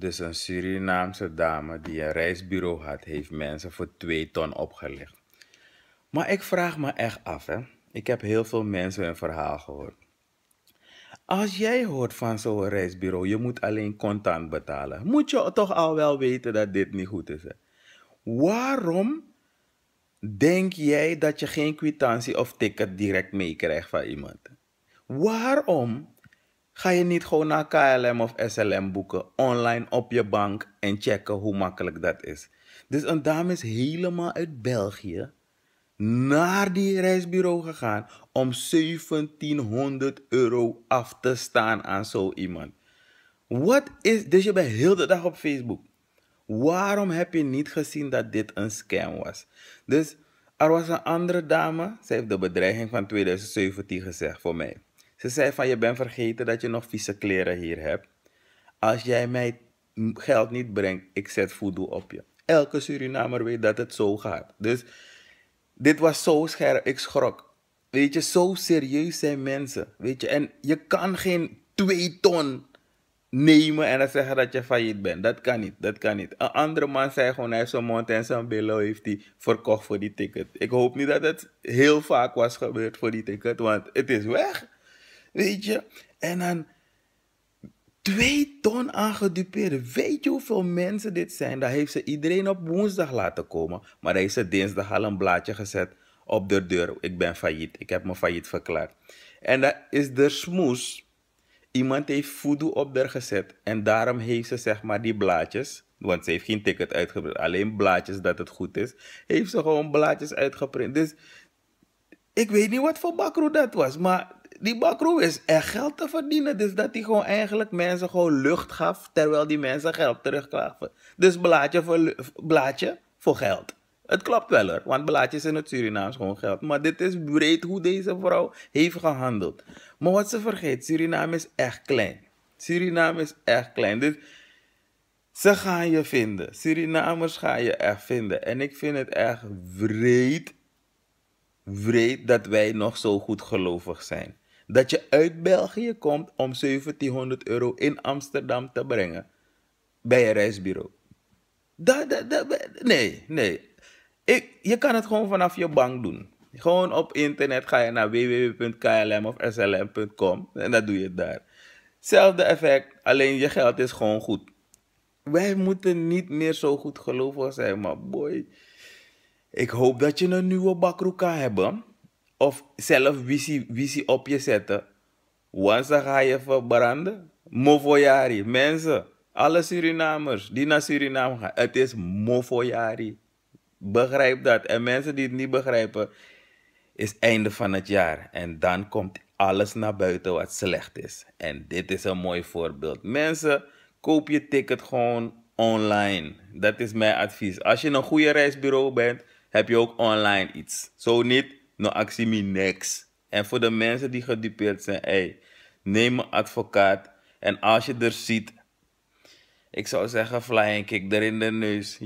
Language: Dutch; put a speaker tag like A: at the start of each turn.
A: Dus een Surinaamse dame die een reisbureau had, heeft mensen voor 2 ton opgelicht. Maar ik vraag me echt af, hè. Ik heb heel veel mensen hun verhaal gehoord. Als jij hoort van zo'n reisbureau, je moet alleen contant betalen. Moet je toch al wel weten dat dit niet goed is. Waarom denk jij dat je geen kwitantie of ticket direct meekrijgt van iemand? Waarom Ga je niet gewoon naar KLM of SLM boeken, online op je bank en checken hoe makkelijk dat is. Dus een dame is helemaal uit België naar die reisbureau gegaan om 1700 euro af te staan aan zo iemand. Wat is, dus je bent heel de dag op Facebook. Waarom heb je niet gezien dat dit een scam was? Dus er was een andere dame, zij heeft de bedreiging van 2017 gezegd voor mij. Ze zei van je bent vergeten dat je nog vieze kleren hier hebt. Als jij mij geld niet brengt, ik zet voedsel op je. Elke Surinamer weet dat het zo gaat. Dus dit was zo scherp, ik schrok. Weet je, zo serieus zijn mensen. Weet je, en je kan geen twee ton nemen en dan zeggen dat je failliet bent. Dat kan niet, dat kan niet. Een andere man zei gewoon, hij heeft zijn mond en zijn billen heeft hij verkocht voor die ticket. Ik hoop niet dat het heel vaak was gebeurd voor die ticket, want het is weg. Weet je? En dan twee ton aan gedupeerden. Weet je hoeveel mensen dit zijn? Daar heeft ze iedereen op woensdag laten komen. Maar daar heeft ze dinsdag al een blaadje gezet op de deur. Ik ben failliet. Ik heb me failliet verklaard. En dat is de smoes. Iemand heeft voedsel op haar gezet. En daarom heeft ze zeg maar die blaadjes. Want ze heeft geen ticket uitgebracht. Alleen blaadjes dat het goed is. Heeft ze gewoon blaadjes uitgeprint. Dus ik weet niet wat voor bakroe dat was. Maar die bakroe is echt geld te verdienen. Dus dat hij gewoon eigenlijk mensen gewoon lucht gaf terwijl die mensen geld terugkwamen. Dus blaadje voor, blaadje voor geld. Het klopt wel hoor, want blaadjes in het Surinaams gewoon geld. Maar dit is breed hoe deze vrouw heeft gehandeld. Maar wat ze vergeet, Suriname is echt klein. Suriname is echt klein. Dus ze gaan je vinden. Surinamers gaan je echt vinden. En ik vind het echt breed, wreed dat wij nog zo goed gelovig zijn dat je uit België komt om 1700 euro in Amsterdam te brengen bij een reisbureau. Dat, dat, nee, nee. Ik, je kan het gewoon vanaf je bank doen. Gewoon op internet ga je naar www.klm of slm.com en dat doe je daar. Hetzelfde effect, alleen je geld is gewoon goed. Wij moeten niet meer zo goed geloven zijn, maar boy. Ik hoop dat je een nieuwe bakroek kan hebben of zelf visie, visie op je zetten. Want ze ga je verbranden. Movoyari. mensen, alle Surinamers die naar Suriname gaan, het is Movoyari. Begrijp dat. En mensen die het niet begrijpen, is einde van het jaar. En dan komt alles naar buiten wat slecht is. En dit is een mooi voorbeeld. Mensen, koop je ticket gewoon online. Dat is mijn advies. Als je een goede reisbureau bent, heb je ook online iets. Zo niet, no actie me niks. En voor de mensen die gedupeerd zijn, ey, neem een advocaat. En als je er ziet, ik zou zeggen, fly kick er in de neus.